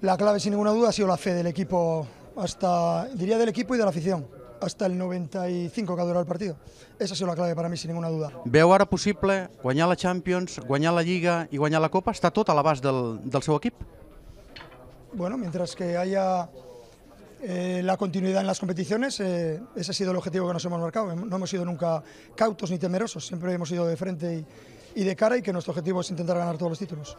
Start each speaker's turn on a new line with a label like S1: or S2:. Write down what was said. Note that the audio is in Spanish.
S1: La clave, sin ninguna duda, ha sido la fe del equipo, hasta diría del equipo y de la afición, hasta el 95 que ha durado el partido. Esa ha sido la clave para mí, sin ninguna duda.
S2: ¿Veo ahora posible ganar la Champions, ganar la Liga y la Copa? ¿Está toda la base del, del seu
S1: Bueno, mientras que haya eh, la continuidad en las competiciones, eh, ese ha sido el objetivo que nos hemos marcado. No hemos sido nunca cautos ni temerosos, siempre hemos ido de frente y de cara y que nuestro objetivo es intentar ganar todos los títulos.